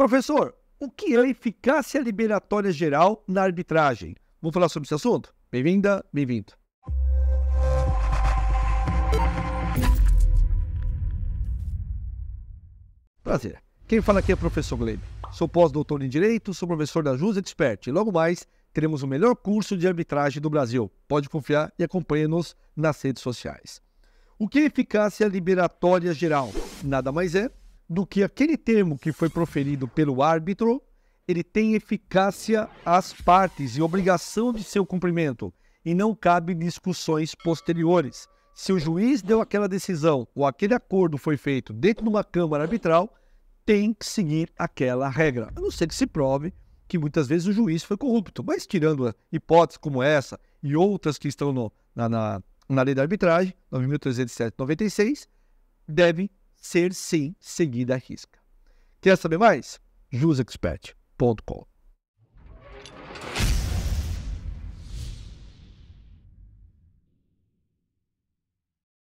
Professor, o que é eficácia liberatória geral na arbitragem? Vamos falar sobre esse assunto? Bem-vinda, bem-vindo. Prazer. Quem fala aqui é o professor Glebe. Sou pós-doutor em Direito, sou professor da Jus Expert e logo mais teremos o melhor curso de arbitragem do Brasil. Pode confiar e acompanhe-nos nas redes sociais. O que é eficácia liberatória geral? Nada mais é do que aquele termo que foi proferido pelo árbitro, ele tem eficácia às partes e obrigação de seu cumprimento, e não cabe discussões posteriores. Se o juiz deu aquela decisão ou aquele acordo foi feito dentro de uma câmara arbitral, tem que seguir aquela regra. A não ser que se prove que muitas vezes o juiz foi corrupto. Mas tirando hipóteses como essa e outras que estão no, na, na, na lei da arbitragem, 9.307 96, deve ser sim seguida à risca. Quer saber mais? jusexpert.com